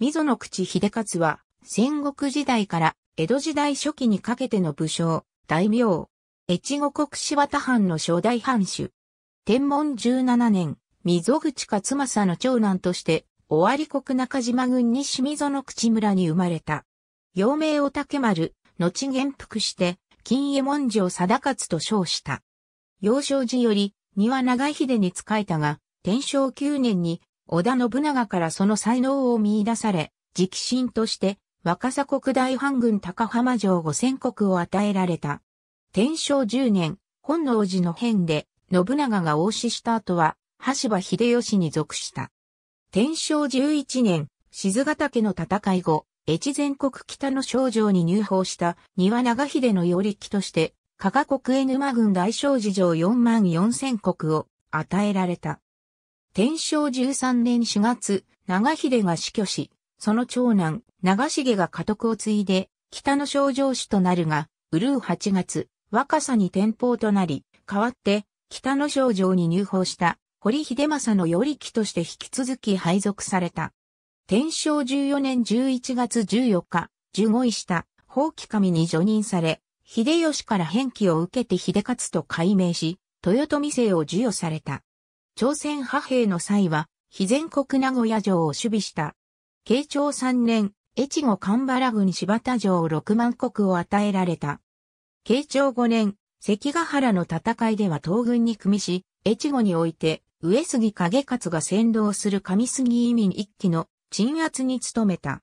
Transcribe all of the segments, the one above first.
溝の口秀勝は、戦国時代から江戸時代初期にかけての武将、大名、越後国柴田藩の初代藩主。天文十七年、溝口勝政の長男として、尾張国中島郡西溝の口村に生まれた。幼名を竹丸、後元服して、金右衛門城貞勝と称した。幼少時より、庭長秀に仕えたが、天正九年に織田信長からその才能を見出され、直進として若狭国大藩軍高浜城五千国を与えられた。天正十年、本能寺の変で信長が王死した後は、橋場秀吉に属した。天正十一年、静ヶ岳の戦い後、越前国北の少城に入法した庭長秀のり木として、加賀国江沼軍大正寺城四万四千国を与えられた。天正13年4月、長秀が死去し、その長男、長重が家督を継いで、北の少城主となるが、うるう8月、若さに天保となり、代わって、北の少城に入法した、堀秀政の頼木として引き続き配属された。天正14年11月14日、15位した法規神に除任され、秀吉から返記を受けて秀勝と改名し、豊臣姓を授与された。朝鮮派兵の際は、非全国名古屋城を守備した。慶長3年、越後神原郡柴田城6万国を与えられた。慶長5年、関ヶ原の戦いでは東軍に組みし、越後において、上杉景勝が先導する上杉移民一揆の鎮圧に努めた。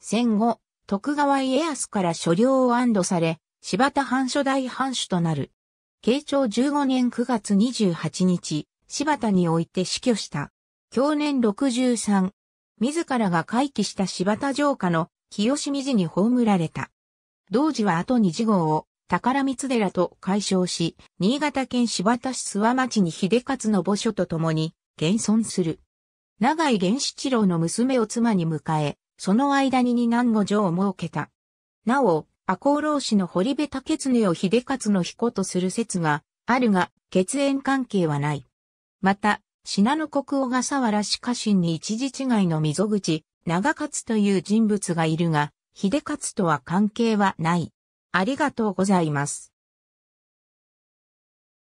戦後、徳川家康から所領を安堵され、柴田藩初代藩主となる。慶長15年9月28日、柴田において死去した。享年63。自らが回帰した柴田城下の清清寺に葬られた。同時は後に次号を宝光寺と解消し、新潟県柴田市諏訪町に秀勝の墓所と共に現存する。長井源七郎の娘を妻に迎え、その間に二男五女を設けた。なお、赤穂浪士の堀部竹恒を秀勝の彦とする説があるが、血縁関係はない。また、信濃国小笠原氏家臣に一時違いの溝口、長勝という人物がいるが、秀勝とは関係はない。ありがとうございます。